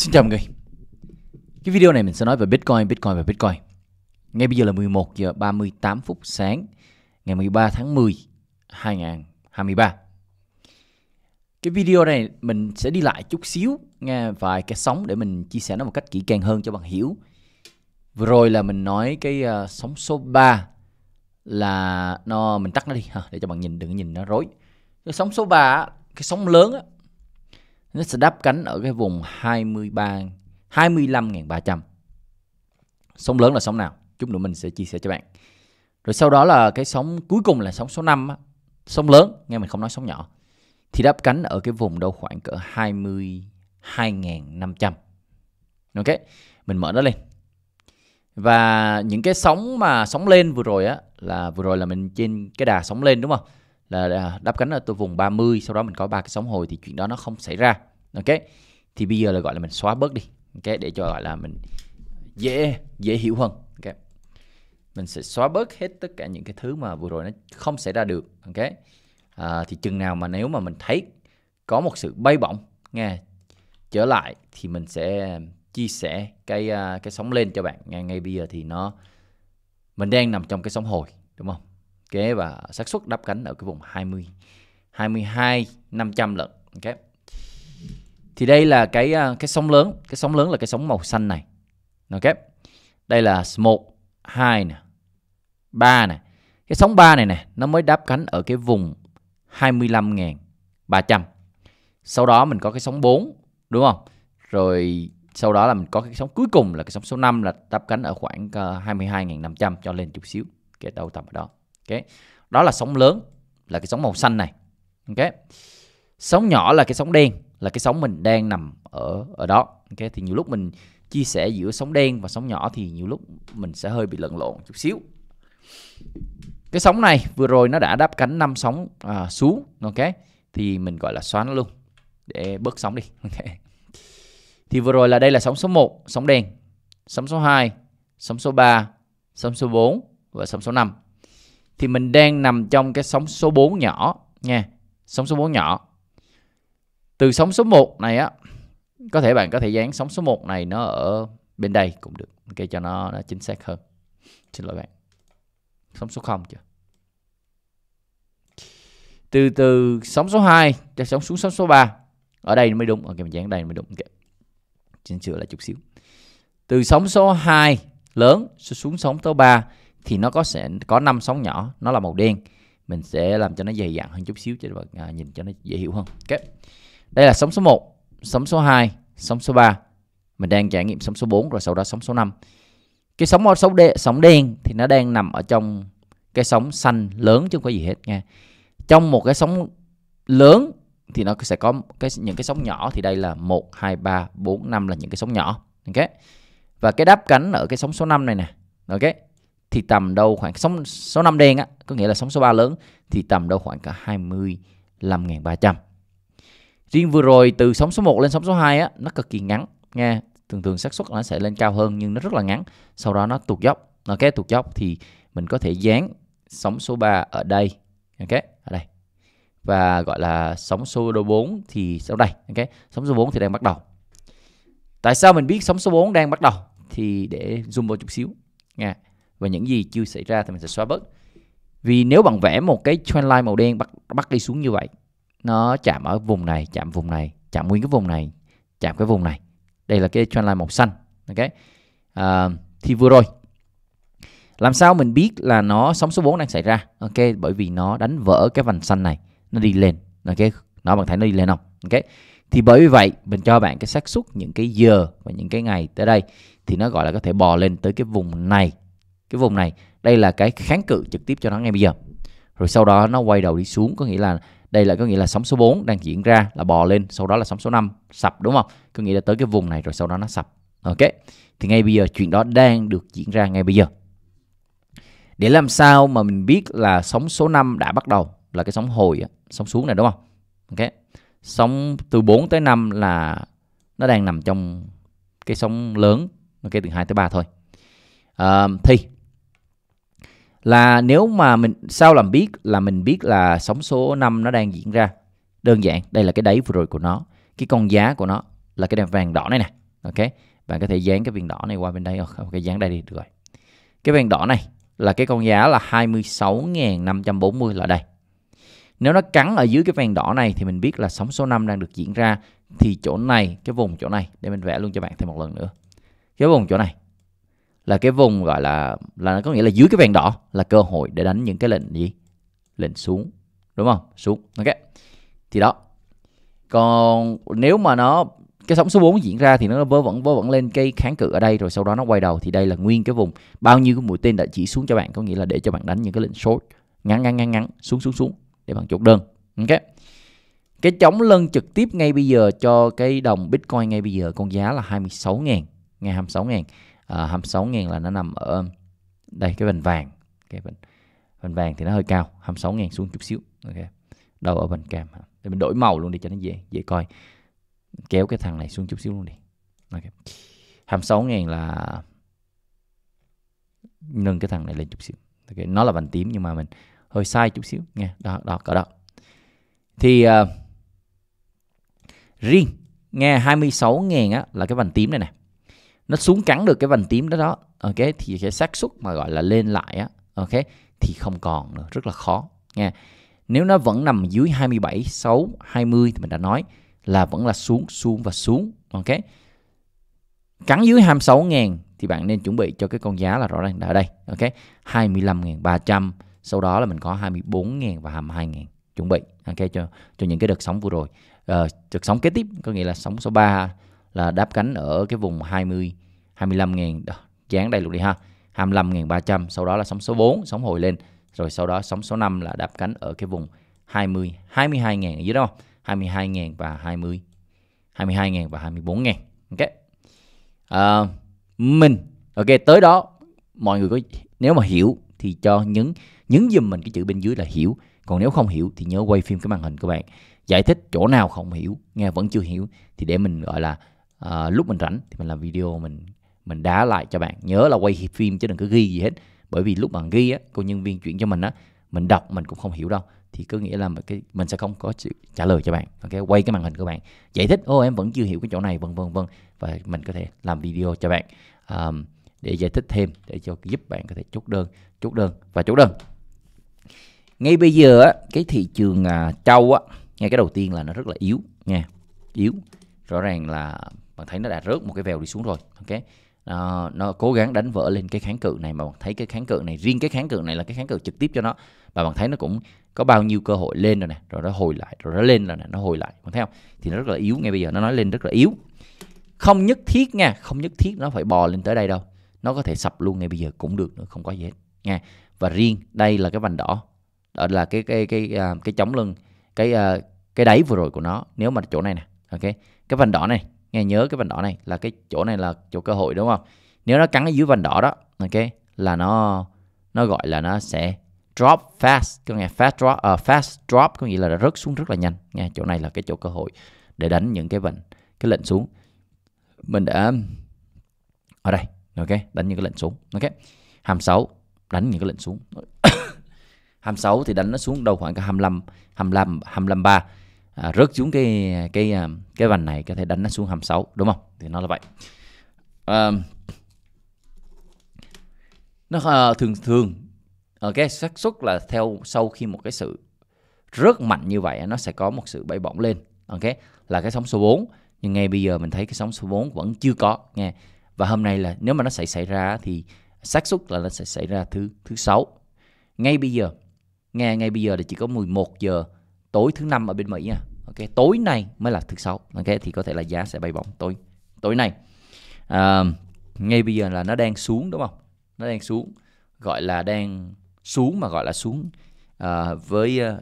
Xin chào mọi người Cái video này mình sẽ nói về Bitcoin, Bitcoin và Bitcoin Ngay bây giờ là 11 giờ 38 phút sáng Ngày 13 tháng 10 2023 Cái video này mình sẽ đi lại chút xíu Nghe vài cái sóng để mình chia sẻ nó một cách kỹ càng hơn cho bạn hiểu Vừa rồi là mình nói cái uh, sóng số 3 Là nó mình tắt nó đi ha, Để cho bạn nhìn đừng nhìn nó rối Cái sóng số 3 Cái sóng lớn á nó sẽ đáp cánh ở cái vùng 23 25.300 sóng lớn là sóng nào chút nữa mình sẽ chia sẻ cho bạn rồi sau đó là cái sóng cuối cùng là sóng số 5 á. sóng lớn nghe mình không nói sóng nhỏ thì đáp cánh ở cái vùng đâu khoảng cỡ 22.500 ok mình mở nó lên và những cái sóng mà sóng lên vừa rồi á là vừa rồi là mình trên cái đà sóng lên đúng không là đáp cánh ở tôi vùng 30 sau đó mình có ba cái sóng hồi thì chuyện đó nó không xảy ra ok thì bây giờ là gọi là mình xóa bớt đi ok để cho gọi là mình dễ dễ hiểu hơn ok mình sẽ xóa bớt hết tất cả những cái thứ mà vừa rồi nó không xảy ra được ok à, thì chừng nào mà nếu mà mình thấy có một sự bay bổng nghe trở lại thì mình sẽ chia sẻ cái à, cái sóng lên cho bạn ngay ngay bây giờ thì nó mình đang nằm trong cái sóng hồi đúng không okay, và xác suất đắp cánh ở cái vùng 20 22 500 lần, ok? thì đây là cái à, cái sóng lớn cái sóng lớn là cái sóng màu xanh này ok đây là một hai nè ba nè cái sóng 3 này nè nó mới đáp cánh ở cái vùng 25.300 sau đó mình có cái sóng 4 đúng không rồi sau đó là mình có cái sóng cuối cùng là cái sóng số 5 là đáp cánh ở khoảng 22.500 à, cho lên chút xíu cái đầu tầm ở đó ok đó là sóng lớn là cái sóng màu xanh này ok sóng nhỏ là cái sóng đen là cái sóng mình đang nằm ở ở đó ok thì nhiều lúc mình chia sẻ giữa sóng đen và sóng nhỏ thì nhiều lúc mình sẽ hơi bị lẫn lộn chút xíu cái sóng này vừa rồi nó đã đáp cánh năm sóng à, xuống ok thì mình gọi là xóa nó luôn để bớt sóng đi ok thì vừa rồi là đây là sóng số 1 sóng đen sóng số 2 sóng số 3 sóng số 4 và sóng số 5 thì mình đang nằm trong cái sóng số 4 nhỏ nha sóng số 4 nhỏ từ sóng số 1 này á có thể bạn có thể dán sóng số 1 này nó ở bên đây cũng được ok cho nó, nó chính xác hơn xin lỗi bạn sóng số 0 chưa từ từ sóng số 2 cho sóng xuống sóng số 3 ở đây mới đúng ok mình dán đây mới đúng ok chỉnh sửa lại chút xíu từ sóng số 2 lớn xuống sóng số 3 thì nó có sẽ có năm sóng nhỏ nó là màu đen mình sẽ làm cho nó dày dặn hơn chút xíu cho các bạn à, nhìn cho nó dễ hiểu hơn ok đây là sóng số 1 sóng số 2 sóng số 3 mình đang trải nghiệm sóng số 4 rồi sau đó sóng số 5 cái sóng sóng đen, sóng đen thì nó đang nằm ở trong cái sóng xanh lớn chứ không có gì hết nha trong một cái sóng lớn thì nó sẽ có cái những cái sóng nhỏ thì đây là 1 2 3 4 5 là những cái sóng nhỏ ok và cái đáp cánh ở cái sóng số 5 này nè ok thì tầm đâu khoảng sóng số 5 đen á, có nghĩa là sóng số 3 lớn thì tầm đâu khoảng cả 25.300. Riêng vừa rồi từ sóng số 1 lên sóng số 2 á nó cực kỳ ngắn nha. Thường thường xác suất nó sẽ lên cao hơn nhưng nó rất là ngắn, sau đó nó tụt dốc. Nó okay, cái tụt dốc thì mình có thể dán sóng số 3 ở đây. Ok, ở đây. Và gọi là sóng số 4 thì sau đây, ok. Sóng số 4 thì đang bắt đầu. Tại sao mình biết sóng số 4 đang bắt đầu? Thì để zoom vào chút xíu nha và những gì chưa xảy ra thì mình sẽ xóa bớt vì nếu bạn vẽ một cái trend line màu đen bắt bắt đi xuống như vậy nó chạm ở vùng này chạm vùng này chạm nguyên cái vùng này chạm cái vùng này đây là cái trend line màu xanh ok à, thì vừa rồi làm sao mình biết là nó sóng số 4 đang xảy ra ok bởi vì nó đánh vỡ cái vành xanh này nó đi lên ok nó bạn thấy nó đi lên không ok thì bởi vì vậy mình cho bạn cái xác suất những cái giờ và những cái ngày tới đây thì nó gọi là có thể bò lên tới cái vùng này cái vùng này đây là cái kháng cự trực tiếp cho nó ngay bây giờ rồi sau đó nó quay đầu đi xuống có nghĩa là đây là có nghĩa là sóng số 4 đang diễn ra là bò lên sau đó là sóng số 5 sập đúng không có nghĩa là tới cái vùng này rồi sau đó nó sập ok thì ngay bây giờ chuyện đó đang được diễn ra ngay bây giờ để làm sao mà mình biết là sóng số 5 đã bắt đầu là cái sóng hồi sóng xuống này đúng không ok sóng từ 4 tới 5 là nó đang nằm trong cái sóng lớn ok từ 2 tới 3 thôi à, thì là nếu mà mình sao làm biết là mình biết là sóng số 5 nó đang diễn ra đơn giản đây là cái đáy vừa rồi của nó cái con giá của nó là cái đèn vàng đỏ này nè ok bạn có thể dán cái viên đỏ này qua bên đây không ok dán đây đi được rồi cái vàng đỏ này là cái con giá là 26.540 là đây nếu nó cắn ở dưới cái vàng đỏ này thì mình biết là sóng số 5 đang được diễn ra thì chỗ này cái vùng chỗ này để mình vẽ luôn cho bạn thêm một lần nữa cái vùng chỗ này là cái vùng gọi là là nó có nghĩa là dưới cái vàng đỏ là cơ hội để đánh những cái lệnh gì lệnh xuống đúng không xuống ok thì đó còn nếu mà nó cái sóng số 4 diễn ra thì nó vớ vẫn vớ vẫn lên cây kháng cự ở đây rồi sau đó nó quay đầu thì đây là nguyên cái vùng bao nhiêu cái mũi tên đã chỉ xuống cho bạn có nghĩa là để cho bạn đánh những cái lệnh short ngắn ngắn ngắn ngắn xuống xuống xuống để bạn chốt đơn ok cái chống lân trực tiếp ngay bây giờ cho cái đồng Bitcoin ngay bây giờ con giá là 26.000 ngày 26.000 à, 26 ngàn là nó nằm ở đây cái vành vàng cái vành, vành vàng thì nó hơi cao 26 ngàn xuống chút xíu ok đầu ở vành cam để mình đổi màu luôn đi cho nó dễ dễ coi kéo cái thằng này xuống chút xíu luôn đi ok 26 ngàn là nâng cái thằng này lên chút xíu okay. nó là vành tím nhưng mà mình hơi sai chút xíu nghe đó đó cỡ đó thì uh, riêng nghe 26 ngàn á là cái vành tím này nè nó xuống cắn được cái vành tím đó đó ok thì cái xác suất mà gọi là lên lại á ok thì không còn nữa rất là khó nha nếu nó vẫn nằm dưới 27 6 20 thì mình đã nói là vẫn là xuống xuống và xuống ok cắn dưới 26 ngàn thì bạn nên chuẩn bị cho cái con giá là rõ ràng ở đây ok 25.300 sau đó là mình có 24.000 và 22.000 chuẩn bị ok cho cho những cái đợt sóng vừa rồi uh, đợt sóng kế tiếp có nghĩa là sóng số 3 là đáp cánh ở cái vùng 20 25 ngàn dán đây luôn đi ha 25 ngàn 300 sau đó là sóng số 4 sóng hồi lên rồi sau đó sóng số 5 là đáp cánh ở cái vùng 20 22 ngàn ở dưới đó 22 ngàn và 20 22 ngàn và 24 ngàn ok à, mình ok tới đó mọi người có nếu mà hiểu thì cho nhấn nhấn dùm mình cái chữ bên dưới là hiểu còn nếu không hiểu thì nhớ quay phim cái màn hình của bạn giải thích chỗ nào không hiểu nghe vẫn chưa hiểu thì để mình gọi là Ờ, lúc mình rảnh thì mình làm video mình mình đá lại cho bạn nhớ là quay phim chứ đừng cứ ghi gì hết bởi vì lúc bạn ghi á cô nhân viên chuyển cho mình á mình đọc mình cũng không hiểu đâu thì có nghĩa là cái, mình sẽ không có trả lời cho bạn okay? quay cái màn hình của bạn giải thích ô em vẫn chưa hiểu cái chỗ này vân vân vân và mình có thể làm video cho bạn um, để giải thích thêm để cho giúp bạn có thể chốt đơn chốt đơn và chốt đơn ngay bây giờ á cái thị trường châu à, á ngay cái đầu tiên là nó rất là yếu nha yếu rõ ràng là bạn thấy nó đã rớt một cái vèo đi xuống rồi ok à, nó cố gắng đánh vỡ lên cái kháng cự này mà bạn thấy cái kháng cự này riêng cái kháng cự này là cái kháng cự trực tiếp cho nó và bạn thấy nó cũng có bao nhiêu cơ hội lên rồi nè rồi nó hồi lại rồi nó lên rồi nè nó hồi lại bạn thấy không thì nó rất là yếu ngay bây giờ nó nói lên rất là yếu không nhất thiết nha không nhất thiết nó phải bò lên tới đây đâu nó có thể sập luôn ngay bây giờ cũng được nữa không có gì hết nha và riêng đây là cái vành đỏ đó là cái cái cái cái, à, cái chống lưng cái à, cái đáy vừa rồi của nó nếu mà chỗ này nè ok cái vành đỏ này nghe nhớ cái vành đỏ này là cái chỗ này là chỗ cơ hội đúng không nếu nó cắn ở dưới vành đỏ đó ok là nó nó gọi là nó sẽ drop fast có nghĩa fast drop uh, fast drop có nghĩa là nó rớt xuống rất là nhanh nghe chỗ này là cái chỗ cơ hội để đánh những cái vành cái lệnh xuống mình đã ở đây ok đánh những cái lệnh xuống ok hàm 6 đánh những cái lệnh xuống hàm 6 thì đánh nó xuống đâu khoảng cả 25 25 25 3 à, rớt xuống cái cái à, cái vành này có thể đánh nó xuống hầm 26 đúng không thì nó là vậy à, nó à, thường thường ở à, cái xác suất là theo sau khi một cái sự rất mạnh như vậy nó sẽ có một sự bay bổng lên ok là cái sóng số 4 nhưng ngay bây giờ mình thấy cái sóng số 4 vẫn chưa có nghe và hôm nay là nếu mà nó xảy xảy ra thì xác suất là nó sẽ xảy ra thứ thứ sáu ngay bây giờ nghe ngay bây giờ là chỉ có 11 giờ tối thứ năm ở bên Mỹ nha ok tối nay mới là thứ sáu ok thì có thể là giá sẽ bay bổng tối tối nay à, ngay bây giờ là nó đang xuống đúng không nó đang xuống gọi là đang xuống mà gọi là xuống à, với uh,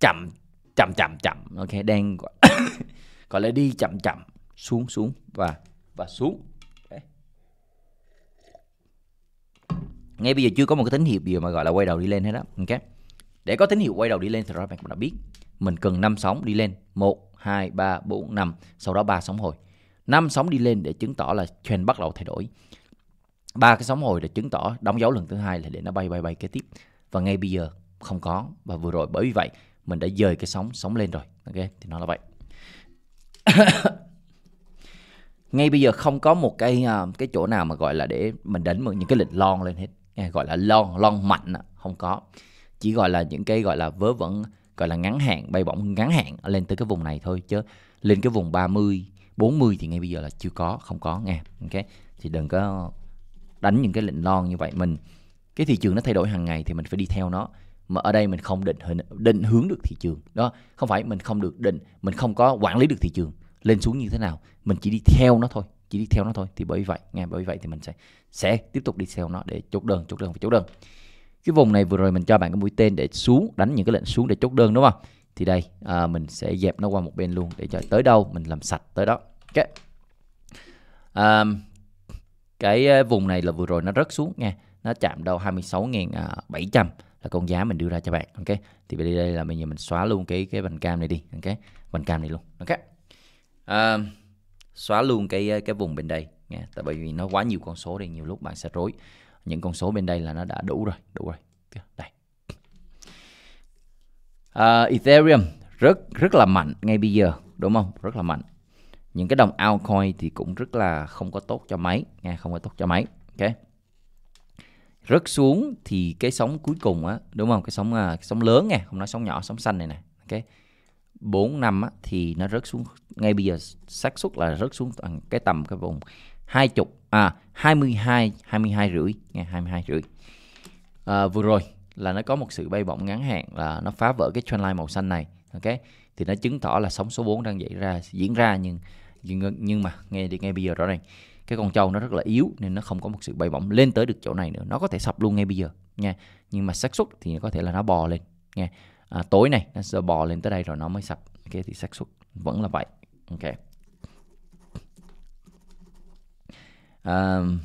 chậm chậm chậm chậm ok đang gọi, gọi là đi chậm chậm xuống xuống và và xuống ngay bây giờ chưa có một cái tín hiệu gì mà gọi là quay đầu đi lên hết đó ok để có tín hiệu quay đầu đi lên thì rồi bạn cũng đã biết mình cần 5 sóng đi lên 1 2 3 4 5 sau đó 3 sóng hồi 5 sóng đi lên để chứng tỏ là trend bắt đầu thay đổi ba cái sóng hồi để chứng tỏ đóng dấu lần thứ hai là để nó bay bay bay kế tiếp và ngay bây giờ không có và vừa rồi bởi vì vậy mình đã dời cái sóng sóng lên rồi ok thì nó là vậy ngay bây giờ không có một cái à, cái chỗ nào mà gọi là để mình đánh những cái lệnh lon lên hết gọi là lon lon mạnh không có chỉ gọi là những cái gọi là vớ vẩn gọi là ngắn hạn bay bổng ngắn hạn lên tới cái vùng này thôi chứ lên cái vùng 30 40 thì ngay bây giờ là chưa có không có nghe ok thì đừng có đánh những cái lệnh lon như vậy mình cái thị trường nó thay đổi hàng ngày thì mình phải đi theo nó mà ở đây mình không định hình định hướng được thị trường đó không phải mình không được định mình không có quản lý được thị trường lên xuống như thế nào mình chỉ đi theo nó thôi chỉ đi theo nó thôi thì bởi vì vậy nghe bởi vì vậy thì mình sẽ sẽ tiếp tục đi theo nó để chốt đơn chốt đơn và chốt đơn cái vùng này vừa rồi mình cho bạn cái mũi tên để xuống đánh những cái lệnh xuống để chốt đơn đúng không thì đây à, mình sẽ dẹp nó qua một bên luôn để cho tới đâu mình làm sạch tới đó ok à, cái à, vùng này là vừa rồi nó rớt xuống nha nó chạm đâu 26.700 là con giá mình đưa ra cho bạn ok thì bây đây là bây giờ mình xóa luôn cái cái vành cam này đi ok vành cam này luôn ok à, xóa luôn cái à, cái vùng bên đây nha tại bởi vì nó quá nhiều con số đây, nhiều lúc bạn sẽ rối những con số bên đây là nó đã đủ rồi đủ rồi đây uh, Ethereum rất rất là mạnh ngay bây giờ đúng không rất là mạnh những cái đồng altcoin thì cũng rất là không có tốt cho máy nghe không có tốt cho máy ok rất xuống thì cái sóng cuối cùng á đúng không cái sóng à, cái sóng lớn nghe không nói sóng nhỏ sóng xanh này nè ok bốn năm á, thì nó rớt xuống ngay bây giờ xác suất là rớt xuống cái tầm cái vùng hai chục à 22 22 rưỡi nghe 22 rưỡi à, vừa rồi là nó có một sự bay bổng ngắn hạn là nó phá vỡ cái trendline màu xanh này ok thì nó chứng tỏ là sóng số 4 đang diễn ra diễn ra nhưng nhưng, nhưng mà nghe đi ngay bây giờ rõ ràng cái con trâu nó rất là yếu nên nó không có một sự bay bổng lên tới được chỗ này nữa nó có thể sập luôn ngay bây giờ nha nhưng mà xác suất thì có thể là nó bò lên nha à, tối này nó sẽ bò lên tới đây rồi nó mới sập ok thì xác suất vẫn là vậy ok um,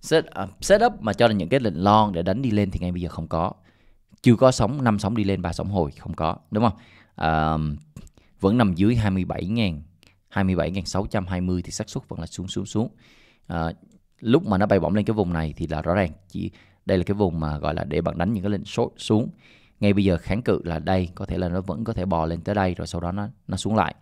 set, uh, ờ, setup mà cho là những cái lệnh lon để đánh đi lên thì ngay bây giờ không có chưa có sóng năm sóng đi lên ba sóng hồi không có đúng không um, vẫn nằm dưới 27.000 27.620 thì xác suất vẫn là xuống xuống xuống à, lúc mà nó bay bổng lên cái vùng này thì là rõ ràng chỉ đây là cái vùng mà gọi là để bạn đánh những cái lệnh short xuống ngay bây giờ kháng cự là đây có thể là nó vẫn có thể bò lên tới đây rồi sau đó nó nó xuống lại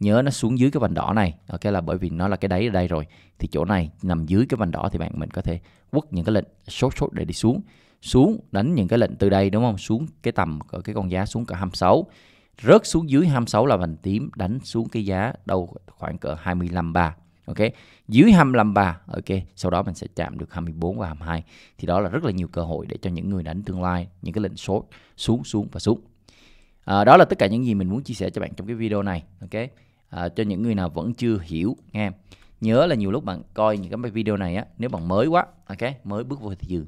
nhớ nó xuống dưới cái vành đỏ này ok là bởi vì nó là cái đáy ở đây rồi thì chỗ này nằm dưới cái vành đỏ thì bạn mình có thể quất những cái lệnh short short để đi xuống xuống đánh những cái lệnh từ đây đúng không xuống cái tầm của cái con giá xuống cỡ 26 rớt xuống dưới 26 là vành tím đánh xuống cái giá đâu khoảng cỡ 25 3 ok dưới 25 253 ok sau đó mình sẽ chạm được 24 và 22 thì đó là rất là nhiều cơ hội để cho những người đánh tương lai những cái lệnh short xuống xuống và xuống à, đó là tất cả những gì mình muốn chia sẻ cho bạn trong cái video này ok à, cho những người nào vẫn chưa hiểu nghe nhớ là nhiều lúc bạn coi những cái video này á nếu bạn mới quá ok mới bước vào thị trường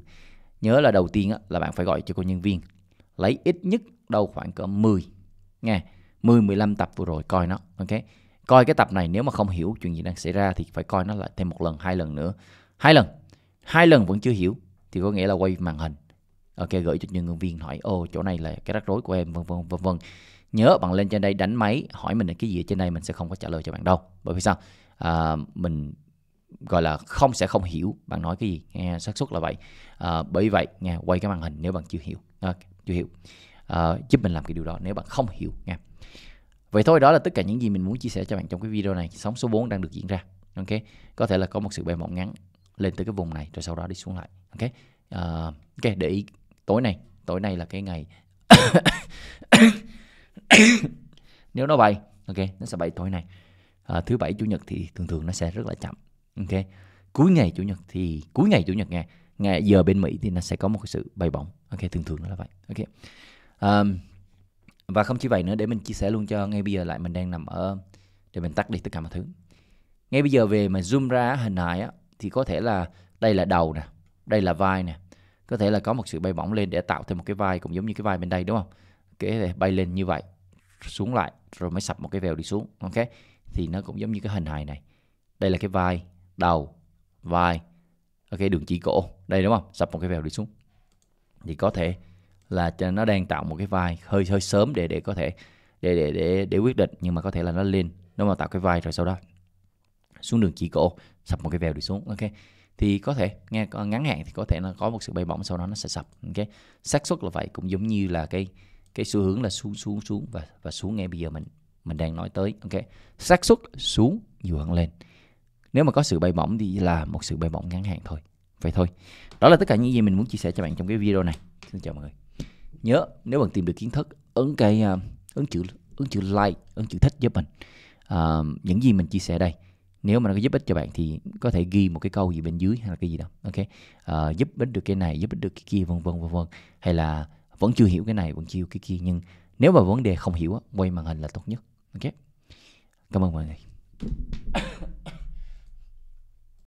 nhớ là đầu tiên á, là bạn phải gọi cho cô nhân viên lấy ít nhất đâu khoảng cỡ 10 nghe 10 15 tập vừa rồi coi nó ok coi cái tập này nếu mà không hiểu chuyện gì đang xảy ra thì phải coi nó lại thêm một lần hai lần nữa hai lần hai lần vẫn chưa hiểu thì có nghĩa là quay màn hình ok gửi cho nhân viên hỏi ô chỗ này là cái rắc rối của em vân vân vân vân nhớ bạn lên trên đây đánh máy hỏi mình là cái gì ở trên đây mình sẽ không có trả lời cho bạn đâu bởi vì sao à, mình gọi là không sẽ không hiểu bạn nói cái gì nghe xác suất là vậy à, bởi vậy nghe quay cái màn hình nếu bạn chưa hiểu à, chưa hiểu à, giúp mình làm cái điều đó nếu bạn không hiểu nghe Vậy thôi đó là tất cả những gì mình muốn chia sẻ cho bạn trong cái video này Sóng số 4 đang được diễn ra ok Có thể là có một sự bề mỏng ngắn lên tới cái vùng này rồi sau đó đi xuống lại ok uh, ok để ý tối nay tối nay là cái ngày nếu nó bay ok nó sẽ bay tối nay à, thứ bảy chủ nhật thì thường thường nó sẽ rất là chậm ok cuối ngày chủ nhật thì cuối ngày chủ nhật ngày ngày giờ bên mỹ thì nó sẽ có một cái sự bay bổng ok thường thường nó là vậy ok um, và không chỉ vậy nữa để mình chia sẻ luôn cho ngay bây giờ lại mình đang nằm ở để mình tắt đi tất cả mọi thứ ngay bây giờ về mà zoom ra hình hài á thì có thể là đây là đầu nè đây là vai nè có thể là có một sự bay bổng lên để tạo thêm một cái vai cũng giống như cái vai bên đây đúng không kể bay lên như vậy xuống lại rồi mới sập một cái vèo đi xuống ok thì nó cũng giống như cái hình hài này đây là cái vai đầu vai ok đường chỉ cổ đây đúng không sập một cái vèo đi xuống thì có thể là nó đang tạo một cái vai hơi hơi sớm để để có thể để để để để quyết định nhưng mà có thể là nó lên nó mà tạo cái vai rồi sau đó xuống đường chỉ cổ sập một cái vèo đi xuống ok thì có thể nghe ngắn hạn thì có thể là có một sự bay bổng sau đó nó sẽ sập ok xác suất là vậy cũng giống như là cái cái xu hướng là xuống xuống xuống và và xuống ngay bây giờ mình mình đang nói tới ok xác suất xuống nhiều hơn lên nếu mà có sự bay bổng thì là một sự bay bổng ngắn hạn thôi vậy thôi đó là tất cả những gì mình muốn chia sẻ cho bạn trong cái video này xin chào mọi người nhớ nếu bạn tìm được kiến thức ấn cái uh, ấn chữ ấn chữ like ấn chữ thích giúp mình uh, những gì mình chia sẻ đây nếu mà nó có giúp ích cho bạn thì có thể ghi một cái câu gì bên dưới hay là cái gì đó ok uh, giúp ích được cái này giúp ích được cái kia vân vân vân vân hay là vẫn chưa hiểu cái này vẫn chưa hiểu cái kia nhưng nếu mà vấn đề không hiểu quay màn hình là tốt nhất ok cảm ơn mọi người